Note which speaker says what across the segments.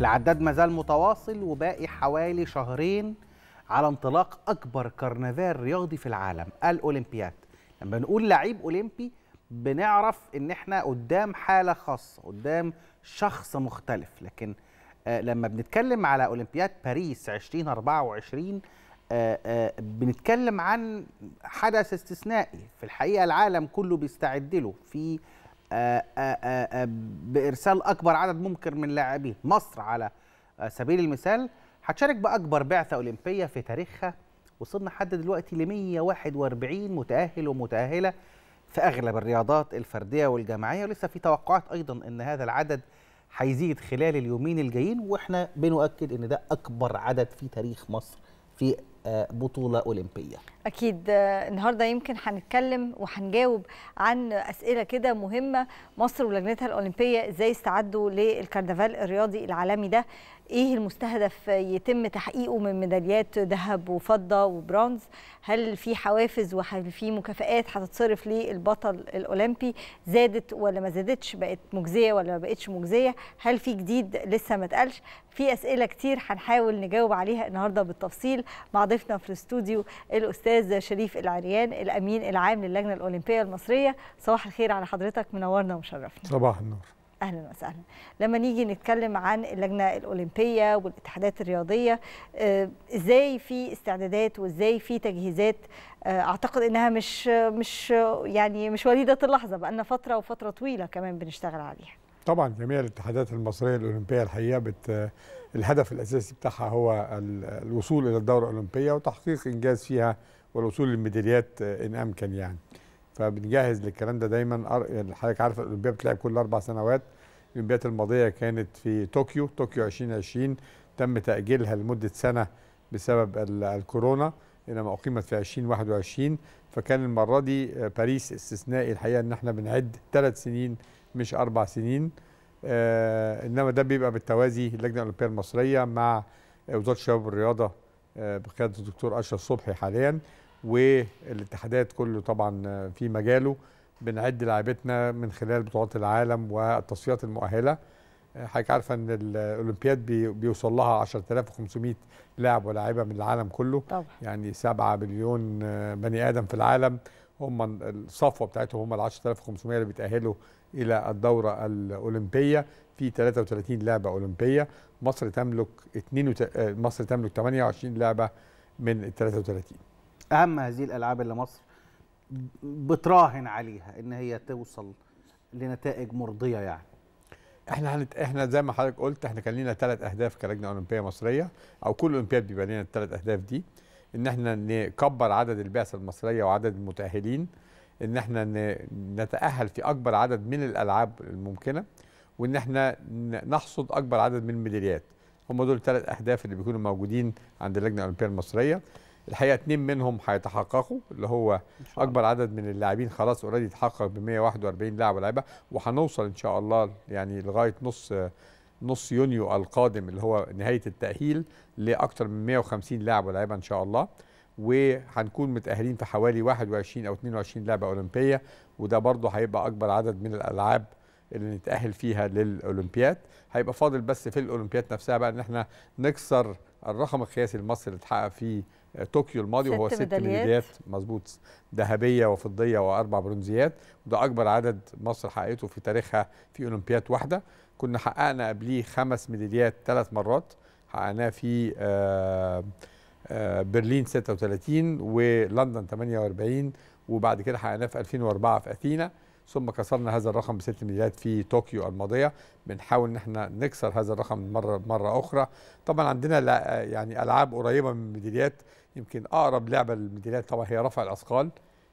Speaker 1: العداد مازال متواصل وباقي حوالي شهرين على انطلاق أكبر كرنفال رياضي في العالم الأولمبياد لما بنقول لعيب أولمبي بنعرف إن إحنا قدام حالة خاصة قدام شخص مختلف لكن آه لما بنتكلم على أولمبياد باريس 2024 آه آه بنتكلم عن حدث استثنائي في الحقيقة العالم كله بيستعد له في آه، آه، آه، بارسال اكبر عدد ممكن من لاعبي مصر على سبيل المثال هتشارك باكبر بعثه اولمبيه في تاريخها وصلنا لحد دلوقتي ل 141 متاهل ومتاهله في اغلب الرياضات الفرديه والجماعيه ولسه في توقعات ايضا ان هذا العدد هيزيد خلال اليومين الجايين واحنا بنؤكد ان ده اكبر عدد في تاريخ مصر في بطوله اولمبيه
Speaker 2: اكيد النهارده يمكن هنتكلم وهنجاوب عن اسئله كده مهمه مصر ولجنتها الاولمبيه ازاي استعدوا للكرنفال الرياضي العالمي ده ايه المستهدف يتم تحقيقه من ميداليات ذهب وفضه وبرونز هل في حوافز وهل في مكافئات هتتصرف للبطل الاولمبي زادت ولا ما زادتش بقت مجزيه ولا ما بقتش مجزيه هل في جديد لسه ما اتقالش في اسئله كتير هنحاول نجاوب عليها النهارده بالتفصيل مع ضيفنا في الاستوديو الاستاذ شريف العريان الامين العام للجنه الاولمبيه المصريه صباح الخير على حضرتك منورنا ومشرفنا صباح النور اهلا وسهلا لما نيجي نتكلم عن اللجنه الاولمبيه والاتحادات الرياضيه آه، ازاي في استعدادات وازاي في تجهيزات آه، اعتقد انها مش مش يعني مش وليده اللحظه بقى لنا فتره وفتره طويله كمان بنشتغل عليها
Speaker 3: طبعا جميع الاتحادات المصريه الاولمبيه الحقيقه بت الهدف الاساسي بتاعها هو الوصول الى الدوره الاولمبيه وتحقيق انجاز فيها والوصول للميداليات آه، ان امكن يعني فبنجهز للكلام ده دايما يعني حضرتك عارف الاولمبياد بتلعب كل اربع سنوات الأولمبيات الماضية كانت في طوكيو طوكيو 2020 تم تأجيلها لمدة سنة بسبب الكورونا إنما أقيمت في 2021 فكان المرة دي آه، باريس استثنائي الحقيقة إن إحنا بنعد ثلاث سنين مش أربع سنين آه، إنما ده بيبقى بالتوازي اللجنة الأولمبية المصرية مع وزارة الشباب والرياضة آه، بقيادة الدكتور أشرف صبحي حاليا والاتحادات كله طبعا في مجاله بنعد لعيبتنا من خلال بطولات العالم والتصفيات المؤهله آه، حضرتك عارفه ان الاولمبياد بيوصل لها 10500 لاعب ولاعيبه من العالم كله طبعا. يعني 7 مليون آه، بني ادم في العالم هم الصفوه بتاعتهم هم ال 10500 اللي بيتاهلوا الى الدوره الاولمبيه في 33 لعبه اولمبيه مصر تملك 2 آه، مصر تملك 28 لعبه من ال 33
Speaker 1: اهم هذه الالعاب اللي مصر بتراهن عليها ان هي توصل لنتائج مرضيه يعني احنا هنت... احنا زي ما حضرتك قلت احنا كان لنا
Speaker 3: ثلاث اهداف كلجنه اولمبيه مصريه او كل اولمبياد بيبقى لنا الثلاث اهداف دي ان احنا نكبر عدد البعثه المصريه وعدد المتاهلين ان احنا نتاهل في اكبر عدد من الالعاب الممكنه وان احنا نحصد اكبر عدد من الميداليات هم دول ثلاث اهداف اللي بيكونوا موجودين عند اللجنه الاولمبيه المصريه الحقيقه اثنين منهم هيتحققوا اللي هو اكبر عدد من اللاعبين خلاص اوريدي اتحقق ب 141 لاعب ولاعيبه وهنوصل ان شاء الله يعني لغايه نص نص يونيو القادم اللي هو نهايه التاهيل لاكثر من 150 لاعب ولاعيبه ان شاء الله وهنكون متاهلين في حوالي 21 او 22 لعبه اولمبيه وده برضه هيبقى اكبر عدد من الالعاب اللي نتاهل فيها للاولمبياد هيبقى فاضل بس في الاولمبياد نفسها بقى ان احنا نكسر الرقم القياسي المصري اللي اتحقق فيه طوكيو الماضي وهو ست ميداليات مظبوط ذهبيه وفضيه واربع برونزيات وده اكبر عدد مصر حققته في تاريخها في اولمبياد واحده كنا حققنا قبليه خمس ميداليات ثلاث مرات حققناه في آه، آه، برلين 36 ولندن 48 وبعد كده حققناه في 2004 في اثينا ثم كسرنا هذا الرقم بست ميداليات في طوكيو الماضيه بنحاول ان احنا نكسر هذا الرقم مره مره اخرى طبعا عندنا يعني العاب قريبه من الميداليات يمكن اقرب لعبه للميداليات طبعا هي رفع الاثقال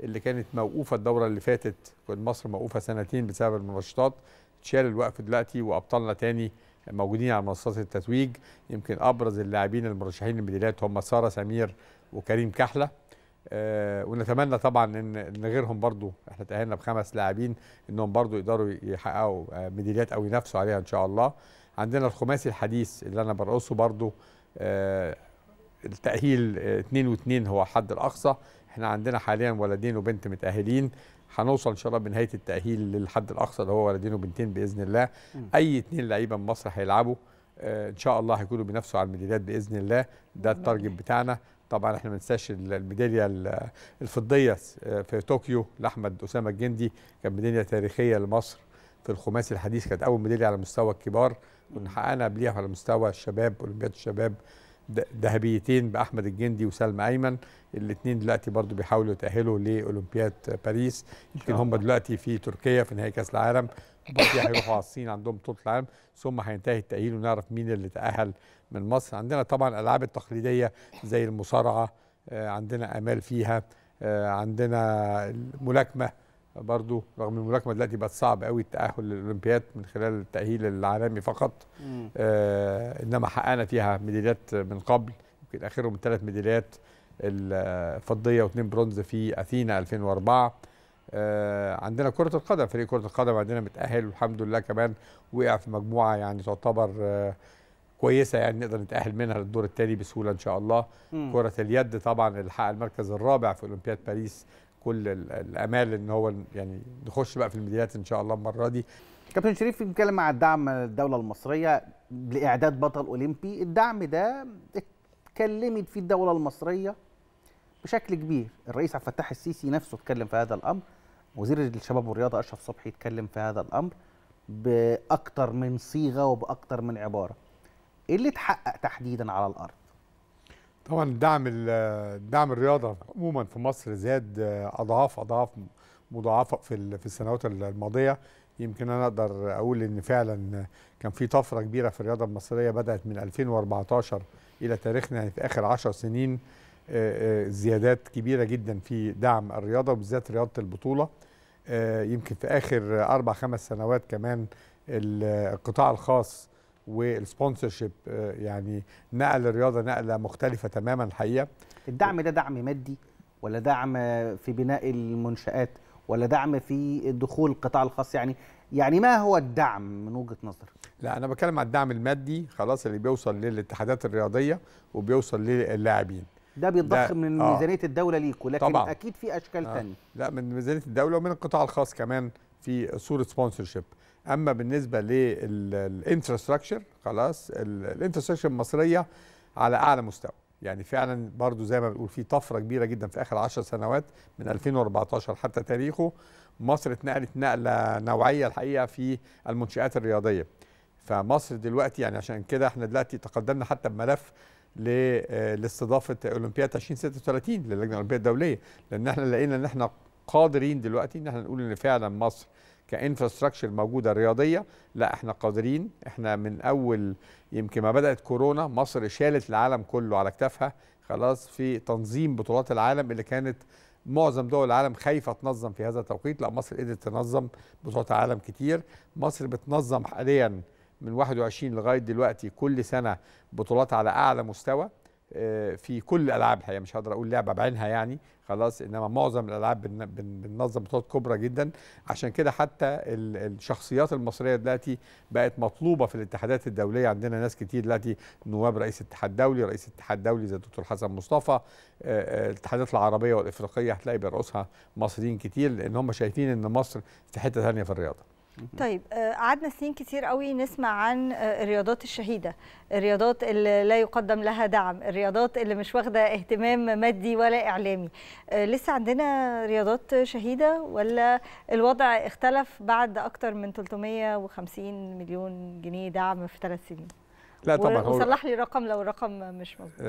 Speaker 3: اللي كانت موقوفه الدوره اللي فاتت كان مصر موقوفه سنتين بسبب المنشطات اتشال الوقف دلوقتي وابطالنا تاني موجودين على منصات التتويج يمكن ابرز اللاعبين المرشحين للميداليات هم ساره سمير وكريم كحله أه ونتمنى طبعا ان ان غيرهم برضو احنا تاهلنا بخمس لاعبين انهم برضو يقدروا يحققوا آه، ميداليات او ينافسوا عليها ان شاء الله عندنا الخماسي الحديث اللي انا برقصه برضو أه التأهيل 2 آه، و2 هو حد الأقصى احنا عندنا حاليا ولدين وبنت متأهلين هنوصل ان شاء الله بنهايه التاهيل للحد الاقصى اللي هو ولدين وبنتين باذن الله م. اي اثنين لعيبه من مصر هيلعبوا آه ان شاء الله هيكونوا بينافسوا على الميداليات باذن الله ده التارجت بتاعنا طبعا احنا ما ننساش الميداليه الفضيه آه، في طوكيو لاحمد اسامه الجندي كانت ميداليه تاريخيه لمصر في الخماسي الحديث كانت اول ميداليه على مستوى الكبار كنا حققنا قبليها على مستوى الشباب اولمبياد الشباب ذهبيتين باحمد الجندي وسلمى ايمن الاثنين دلوقتي برضو بيحاولوا يتاهلوا لاولمبياد باريس يمكن هم دلوقتي في تركيا في نهائي كاس العالم وبعدين يعني هيروحوا على الصين عندهم بطوله العالم ثم هينتهي التاهيل ونعرف مين اللي تاهل من مصر عندنا طبعا الالعاب التقليديه زي المصارعه آه، عندنا امال فيها آه، عندنا الملاكمه برضو رغم الملاكمه دلوقتي بقت صعب قوي التاهل للاولمبياد من خلال التاهيل العالمي فقط آه انما حققنا فيها ميداليات من قبل يمكن اخرهم ثلاث ميداليات الفضيه واثنين برونز في اثينا 2004 آه عندنا كره القدم فريق كره القدم عندنا متاهل والحمد لله كمان وقع في مجموعه يعني تعتبر آه كويسه يعني نقدر نتاهل منها للدور التاني بسهوله ان شاء الله كره اليد طبعا اللي حقق المركز الرابع في اولمبياد باريس كل الامال ان هو يعني نخش بقى في الميداليات
Speaker 1: ان شاء الله المره دي كابتن شريف بنتكلم عن دعم الدوله المصريه لاعداد بطل اولمبي الدعم ده اتكلمت فيه الدوله المصريه بشكل كبير الرئيس عبد الفتاح السيسي نفسه اتكلم في هذا الامر وزير الشباب والرياضه اشرف صبحي اتكلم في هذا الامر باكثر من صيغه وباكثر من عباره ايه اللي اتحقق تحديدا على الارض طبعا الدعم الدعم الرياضه
Speaker 3: عموما في مصر زاد آه، اضعاف اضعاف مضاعفه في في السنوات الماضيه يمكن انا اقدر اقول ان فعلا كان في طفره كبيره في الرياضه المصريه بدات من 2014 الى تاريخنا يعني في اخر 10 سنين آه، آه، زيادات كبيره جدا في دعم الرياضه وبالذات رياضه البطوله يمكن في اخر اربع خمس سنوات كمان القطاع الخاص شيب
Speaker 1: آه، يعني نقل الرياضه نقله مختلفه تماما الحقيقه الدعم ده دعم مادي ولا دعم في بناء المنشات ولا دعم في دخول القطاع الخاص يعني يعني ما هو الدعم من وجهه نظرك
Speaker 3: لا انا بتكلم عن الدعم المادي خلاص اللي بيوصل للاتحادات الرياضيه وبيوصل للاعبين ده بيتضخم من آه. ميزانيه الدوله ليكوا لكن طبعًا. اكيد
Speaker 1: في اشكال آه. تانية
Speaker 3: لا من ميزانيه الدوله ومن القطاع الخاص كمان في صوره شيب اما بالنسبه للانفراستراكشر خلاص الانفراستراكشر المصريه على اعلى مستوى يعني فعلا برضو زي ما بنقول في طفره كبيره جدا في اخر 10 سنوات من 2014 حتى تاريخه مصر اتنقلت نقله نوعيه الحقيقه في المنشات الرياضيه فمصر دلوقتي يعني عشان كده احنا دلوقتي تقدمنا حتى بملف آه، لاستضافه اولمبياد 2036 للجنه الاولمبيه الدوليه لان احنا لقينا ان احنا قادرين دلوقتي ان احنا نقول ان فعلا مصر كانفراستراكشر موجوده رياضيه لا احنا قادرين احنا من اول يمكن ما بدات كورونا مصر شالت العالم كله على اكتافها خلاص في تنظيم بطولات العالم اللي كانت معظم دول العالم خايفه تنظم في هذا التوقيت لا مصر قدرت تنظم بطولات عالم كتير مصر بتنظم حاليا من 21 لغايه دلوقتي كل سنه بطولات على اعلى مستوى آه، في كل الالعاب الحقيقه يعني مش هقدر اقول لعبه بعينها يعني خلاص انما معظم الالعاب بننظم بطولات كبرى جدا عشان كده حتى الشخصيات المصريه دلوقتي بقت مطلوبه في الاتحادات الدوليه عندنا ناس كتير دلوقتي نواب رئيس اتحاد دولي رئيس اتحاد دولي زي الدكتور حسن مصطفى آه، آه، الاتحادات العربيه والافريقيه هتلاقي بيرقصها مصريين كتير لان هم شايفين ان مصر في حته ثانيه في الرياضه
Speaker 2: طيب آه، قعدنا سنين كتير قوي نسمع عن آه، الرياضات الشهيده الرياضات اللي لا يقدم لها دعم الرياضات اللي مش واخده اهتمام مادي ولا اعلامي آه، لسه عندنا رياضات شهيده ولا الوضع اختلف بعد اكتر من 350 مليون جنيه دعم في ثلاث سنين لا طبعا هو صلح لي رقم لو الرقم مش مظبوط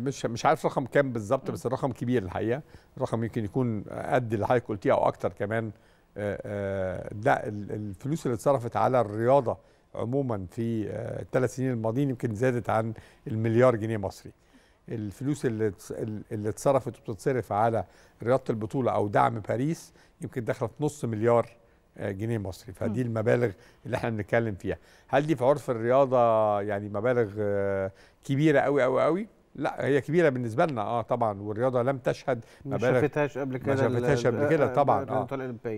Speaker 3: مش مش عارف رقم كام بالظبط بس الرقم كبير الحقيقه الرقم يمكن يكون قد اللي حضرتك قلتيه او اكتر كمان آه، آه، ده الفلوس اللي اتصرفت على الرياضه عموما في آه، الثلاث سنين الماضيين يمكن زادت عن المليار جنيه مصري الفلوس اللي اللي اتصرفت وبتتصرف على رياضه البطوله او دعم باريس يمكن دخلت نص مليار جنيه مصري فدي المبالغ اللي احنا بنتكلم فيها هل دي في عرف الرياضه يعني مبالغ كبيره قوي قوي قوي لا هي كبيره بالنسبه لنا اه طبعا والرياضه لم تشهد ما شافتهاش قبل كده ما شافتهاش قبل كده طبعا اه,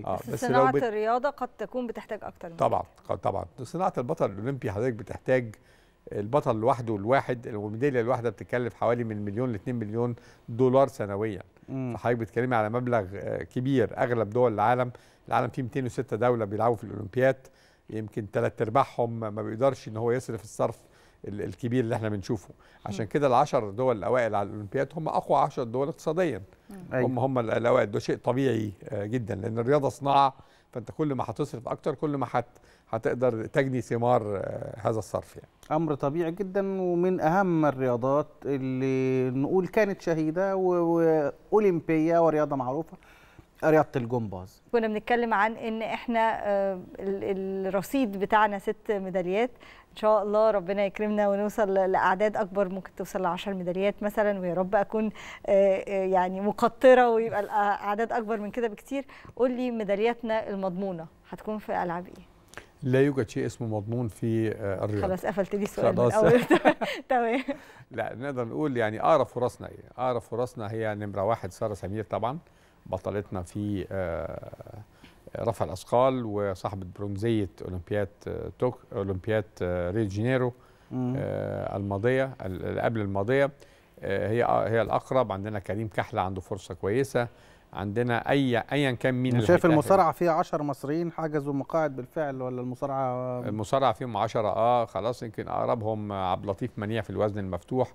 Speaker 3: آه بس, بس صناعه بت...
Speaker 2: الرياضه قد تكون بتحتاج اكتر طبعا
Speaker 3: طبعا صناعه البطل الاولمبي حضرتك بتحتاج البطل لوحده الواحد الميداليه الواحده بتتكلف حوالي من مليون ل 2 مليون دولار سنويا فحضرتك بتتكلمي على مبلغ آه، كبير اغلب دول العالم العالم فيه 206 دوله بيلعبوا في الاولمبياد يمكن ثلاث ارباعهم ما بيقدرش ان هو يصرف الصرف الكبير اللي احنا بنشوفه عشان كده العشر دول الاوائل على الاولمبياد هم اقوى عشر دول اقتصاديا أيوة. هم هم الاوائل ده شيء طبيعي آه، جدا لان الرياضه صناعه فانت كل ما هتصرف اكتر كل ما هت هتقدر تجني ثمار آه، هذا الصرف
Speaker 1: يعني امر طبيعي جدا ومن اهم الرياضات اللي نقول كانت شهيده واولمبيه ورياضه معروفه رياضه الجمباز
Speaker 2: كنا بنتكلم عن ان احنا آه، الرصيد بتاعنا ست ميداليات ان شاء الله ربنا يكرمنا ونوصل لاعداد اكبر ممكن توصل ل 10 ميداليات مثلا ويا رب اكون آه، آه، يعني مقطره ويبقى الاعداد اكبر من كده بكتير قول لي ميدالياتنا المضمونه هتكون في العاب ايه
Speaker 3: لا يوجد شيء اسمه مضمون في الرياضه خلاص قفلت لي السؤال خلاص تمام لا نقدر نقول يعني اقرب فرصنا ايه اقرب فرصنا هي نمره واحد ساره سمير طبعا بطلتنا في آه، رفع الاثقال وصاحبه برونزيه اولمبياد آه، توك اولمبياد آه، ريو جينيرو الماضيه قبل الماضيه هي هي الاقرب عندنا كريم كحله عنده فرصه كويسه عندنا اي ايا كان مين اللي شايف المصارعه
Speaker 1: فيها 10 مصريين حجزوا مقاعد بالفعل ولا المصارعه
Speaker 3: المصارعه فيهم 10 اه خلاص يمكن اقربهم عبد اللطيف منيع في الوزن المفتوح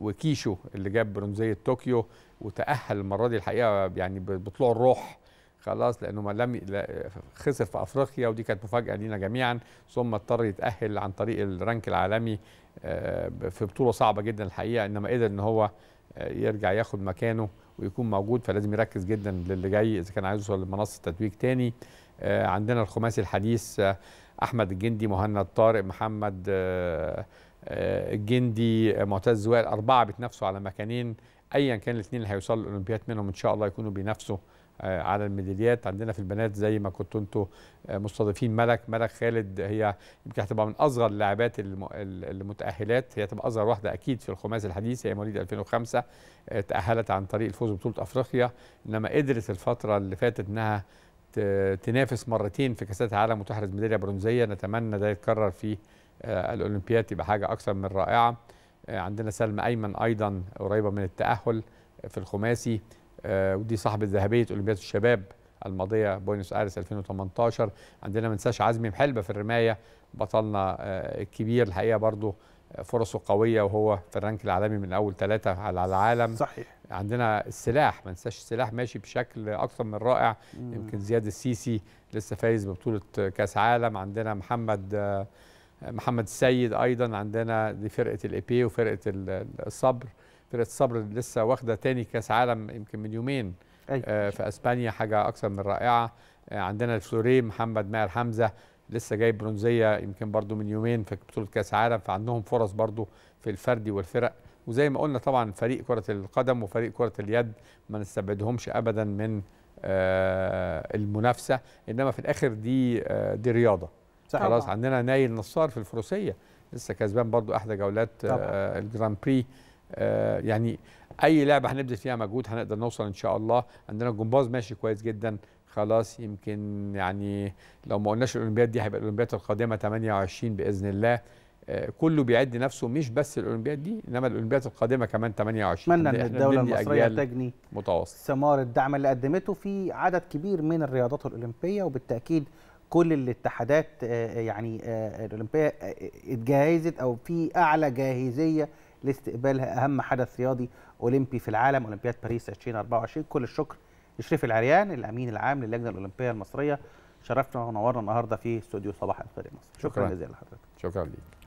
Speaker 3: وكيشو اللي جاب برونزيه طوكيو وتاهل المره دي الحقيقه يعني بطلوع الروح خلاص لانه ما لم خسر في افريقيا ودي كانت مفاجاه لينا جميعا ثم اضطر يتاهل عن طريق الرانك العالمي آه، في بطوله صعبه جدا الحقيقه انما قدر ان هو آه، يرجع ياخد مكانه ويكون موجود فلازم يركز جدا للي جاي اذا كان عايز يوصل لمنصه تتويج تاني آه، عندنا الخماسي الحديث احمد الجندي مهند طارق محمد الجندي آه، آه، معتز وائل أربعة بيتنافسوا على مكانين أيا كان الاثنين اللي هيوصلوا الأولمبياد منهم إن شاء الله يكونوا بينافسوا آه، على الميداليات عندنا في البنات زي ما كنتوا انتوا مستضيفين ملك ملك خالد هي يمكن هتبقى من اصغر اللاعبات المتاهلات هي تبقى اصغر واحده اكيد في الخماس الحديث هي مواليد 2005 تاهلت عن طريق الفوز ببطوله افريقيا انما قدرت الفتره اللي فاتت انها تنافس مرتين في كاسات العالم وتحرز ميداليه برونزيه نتمنى ده يتكرر في آه، الاولمبياد يبقى حاجه اكثر من رائعه آه، عندنا سلمى ايمن ايضا قريبه من التاهل في الخماسي آه، ودي صاحبه ذهبيه اولمبياد الشباب الماضيه بوينس ايرس 2018 عندنا منساش عزمي محلبه في الرمايه بطلنا الكبير الحقيقه برضه فرصه قويه وهو في الرانك العالمي من اول ثلاثه على العالم صحيح عندنا السلاح ما ننساش السلاح ماشي بشكل اكثر من رائع مم. يمكن زياد السيسي لسه فايز ببطوله كاس عالم عندنا محمد محمد السيد ايضا عندنا دي فرقه الايبي وفرقه الصبر فرقه الصبر لسه واخده تاني كاس عالم يمكن من يومين أيوة. آه، في اسبانيا حاجه اكثر من رائعه آه، عندنا الفلوري محمد ماهر حمزه لسه جايب برونزيه يمكن برضو من يومين في بطوله كاس عالم فعندهم فرص برضو في الفردي والفرق وزي ما قلنا طبعا فريق كره القدم وفريق كره اليد ما نستبعدهمش ابدا من آه، المنافسه انما في الاخر دي دي رياضه صحيح. خلاص عندنا نايل نصار في الفروسيه لسه كسبان برضو احدى جولات آه الجراند بري آه يعني اي لعبه هنبذل فيها مجهود هنقدر نوصل ان شاء الله عندنا الجمباز ماشي كويس جدا خلاص يمكن يعني لو ما قلناش الاولمبياد دي هيبقى الاولمبياد القادمه 28 باذن الله آه كله بيعد نفسه مش بس الاولمبياد دي انما الاولمبياد القادمه كمان 28 اتمنى ان الدوله المصريه تجني
Speaker 1: متواصل ثمار الدعم اللي قدمته في عدد كبير من الرياضات الاولمبيه وبالتاكيد كل الاتحادات آه، آه، يعني آه، الاولمبيه اتجهزت او في اعلى جاهزيه لاستقبال اهم حدث رياضي اولمبي في العالم اولمبياد باريس 2024 كل الشكر لشريف العريان الامين العام للجنه الاولمبيه المصريه شرفنا ونورنا النهارده في استوديو صباح الخير مصر شكرا, شكرا جزيلا لحضرتك
Speaker 3: شكرا ليك